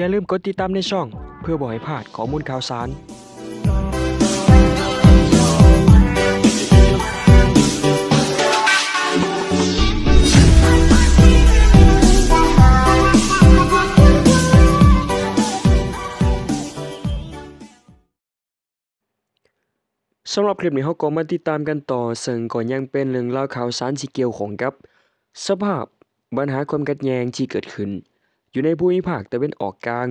อย่าลืมกดติดตามในช่องเพื่อบ่อหพลาดข้อมูลข่าวสารสำหรับคลิปนี้เขาก็มาติดตามกันต่อซึ่งก่อนยังเป็นเรื่องราวข่าวสารที่เกี่ยวของกับ สภาพปัญหาความขัดแย้งที่เกิดขึ้นอยู่ในภูมิภาคตะวันออกกลาง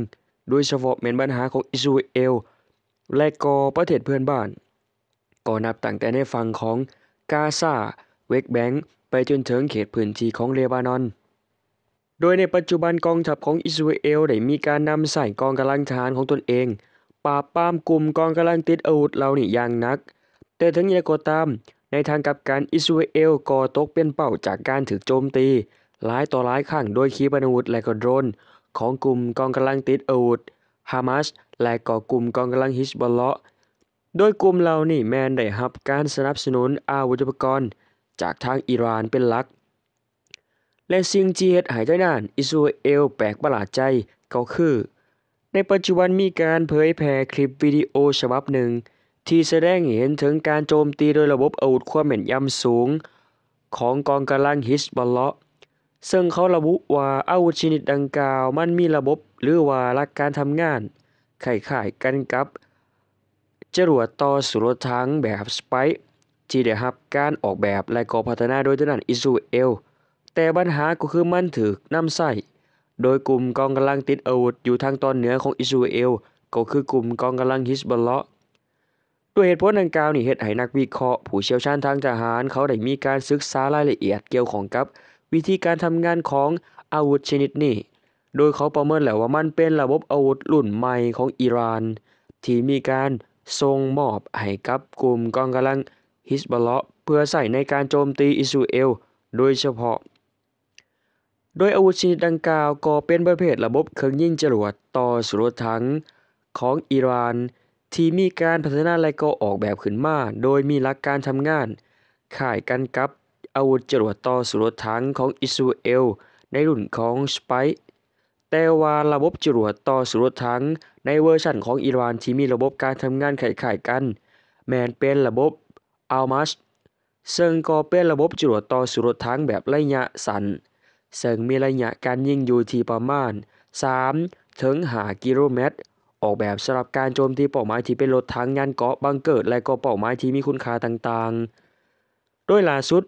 โดยเฉพาะเป็นปัญหาของอิสราเอล และก็ประเทศเพื่อนบ้านก็นับตั้งแต่ในฝั่งของกาซาเวกแบงค์ไปจนถึงเขตพื้นที่ของเลบานอน โดยในปัจจุบันกองทัพของอิสราเอลได้มีการนำใส่กองกำลังทหารของตนเองปราบปรามกลุ่มกองกำลังติดอาวุธเหล่านี้อย่างนัก แต่ถึงอย่างไรก็ตามในทางกับการอิสราเอลก็ตกเป็นเป้าจากการถูกโจมตีหลายต่อหลายขั้งโดยขีปนาวุธและก็โดรน ของกลุ่มกองกำลังติดอาวุธฮามาสและก่อกลุ่มกองกำลังฮิสบอลเลาะ โดยกลุ่มเหล่านี้แมนได้รับการสนับสนุนอาวุธอุปกรณ์จากทางอิหร่านเป็นหลัก และสิ่งที่เฮ็ดให้เจ้านาอิสราเอลแปลกประหลาดใจก็คือ ในปัจจุบันมีการเผยแพร่คลิปวิดีโอฉบับหนึ่ง ที่แสดงเห็นถึงการโจมตีโดยระบบอาวุธความแม่นยำสูง ของกองกำลังฮิสบอลเลาะซึ่งเขาระบุว่าอาวุธชนิดดังกล่าวมันมีระบบหรือว่าหลักการทำงานคล้ายๆกันกับ จรวดต่อสูรถถังแบบสไปค์ที่ได้รับการออกแบบ และก่อพัฒนาโดยทหารอิสราเอลแต่ปัญหาก็คือมันถูกนำใส่โดยกลุ่มกองกำลังติดอาวุธอยู่ทางตอนเหนือของอิสราเอลก็คือกลุ่มกองกำลังฮิสบอลเลาะ ด้วยเหตุผลดังกล่าวนี่เหตุให้นักวิเคราะห์ผู้เชี่ยวชาญทางทหาร เขาได้มีการศึกษารายละเอียดเกี่ยวของกับวิธีการทำงานของอาวุธชนิดนี้ โดยเขาประเมินแล้วว่ามัน เป็นระบบอาวุธรุ่นใหม่ของอิหร่าน ที่มีการทรงมอบให้กับกลุ่มกองกำลังฮิสบอลเลาะเพื่อใส่ในการโจมตีอิสราเอล โดยเฉพาะ โดยอาวุธชนิดดังกล่าวก็เป็นประเภทระบบเครื่องยิงจรวดต่อสรวรถังของอิหร่าน ที่มีการพัฒนาและก็ออกแบบขึ้นมา โดยมีหลักการทำงาน ข่ายกันกับอาวุธจรวดต่อสุรฐานของอิสราเอลในรุ่นของสไปแต่ว่าระบบจรวดต่อสุรทานในเวอร์ชันของอิหร่านที่มีระบบการทำงานไข่ไข่กัน แมนเป็นระบบอัลมัสซึ่งก็เป็นระบบจรวดต่อสุรทานแบบระยะสั้นซึ่งมีระยะการยิงอยู่ที่ประมาณ 3 ถึง5กิโลเมตร ออกแบบสำหรับการโจมตีเป้าหมายที่เป็นรถถังยานเกาะบังเกิด และก็เป้าหมายที่มีคุณค่าต่างๆ โดยล่าสุด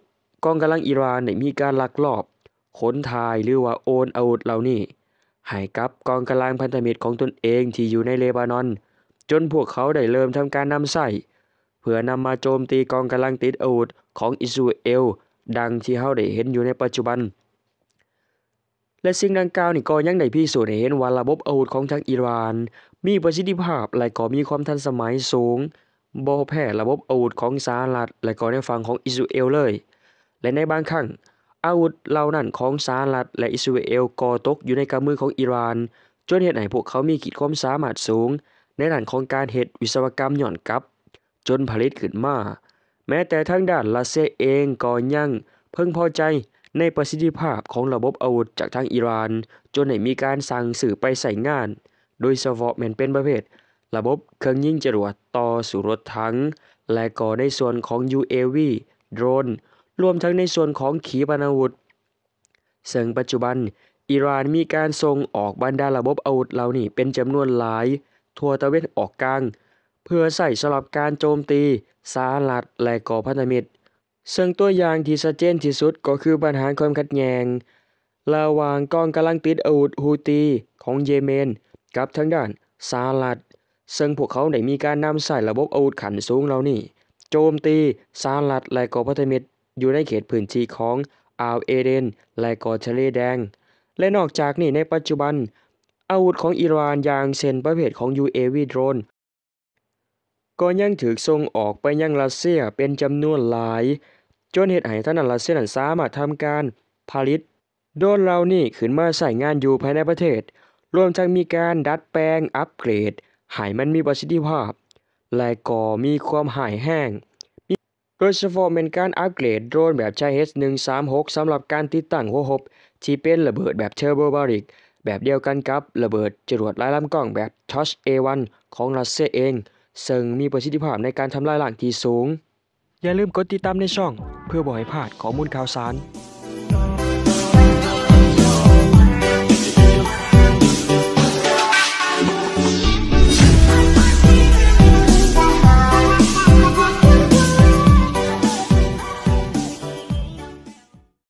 กองกำลังอิหร่านได้มีการลักลอบขนถ่ายหรือว่าโอนอาวุธเหล่านี้ให้กับกองกำลังพันธมิตรของตนเองที่อยู่ในเลบานอน จนพวกเขาได้เริ่มทำการนำใส่ เพื่อนำมาโจมตีกองกำลังติดอาวุธของอิสราเอลดังที่เราได้เห็นอยู่ในปัจจุบัน และสิ่งดังกล่าวนี่ก็ยังได้พิสูจน์ให้เห็นว่าระบบอาวุธของทางอิหร่านมีประสิทธิภาพและก็มีความทันสมัยสูงบ่แพ้ระบบอาวุธของสหรัฐและก็ในฝั่งของอิสราเอลเลยและในบางครั้งอาวุธเหล่านั้นของสหรัฐและ อิสราเอลก่อตก อยู่ในกำมือของอิหร่าน จนเหตุให้พวกเขามีขีดความสามารถสูง ในด้านของการเหตุวิศวกรรมหย่อนกลับ จนผลิตขึ้นมา แม้แต่ทางด้านรัสเซียเองก็ยัง เพิ่งพอใจในประสิทธิภาพของระบบอาวุธจากทางอิหร่าน จนให้มีการสั่งสื่อไปใส่งาน โดยเฉพาะแม้นเป็นประเภท ระบบเครื่องยิงจรวดต่อสู่รถถังและก็ในส่วนของ UAV โดรนรวมทั้งในส่วนของขีปนาวุธซึ่งปัจจุบัน อิหร่านมีการส่งออกบรรดาระบบอาวุธเหล่านี้เป็นจำนวนหลาย ทั่วตะเวนออกกลาง เพื่อใส่สำหรับการโจมตี สารัฐและก่อพันธมิตร ซึ่งตัวอย่างที่ชัดเจนที่สุดก็คือปัญหาความขัดแย้งระหว่างกองกำลังติดอาวุธฮูตีของเยเมน กับทางด้านสารัฐซึ่งพวกเขาได้มีการนำใส่ระบบอาวุธขันสูงเหล่านี้โจมตีสารัฐและก่อพันธมิตรอยู่ในเขตพื้นที่ของอ่าวเอเดน และกอทะเลแดง และนอกจากนี้ในปัจจุบัน อาวุธของอิหร่านอย่างเช่นประเภทของ UAV โดรนก็ยังถูกส่งออกไปยังรัสเซียเป็นจำนวนหลาย จนเหตุให้ท่านรัสเซียนั้นสามารถทำการผลิต โดนเรานี่ขึ้นมาใส่งานอยู่ภายในประเทศ รวมทั้งมีการดัดแปลง อัปเกรดให้มันมีประสิทธิภาพ และก่อมีความหายแห้งโดยเฉพาะเป็นการอัปเกรดโดรนแบบใช้ H136 สำหรับการติดตั้งหัวหบที่เป็นระเบิดแบบเทอร์โบบาริก แบบเดียวกันกับระเบิดจรวดไร้ลำกล้องแบบ t o c h A1 ของรัสเซียเองซึ่งมีประสิทธิภาพในการทำลายล้างที่สูง อย่าลืมกดติดตามในช่องเพื่อบ่ให้พลาดข้อมูลข่าวสาร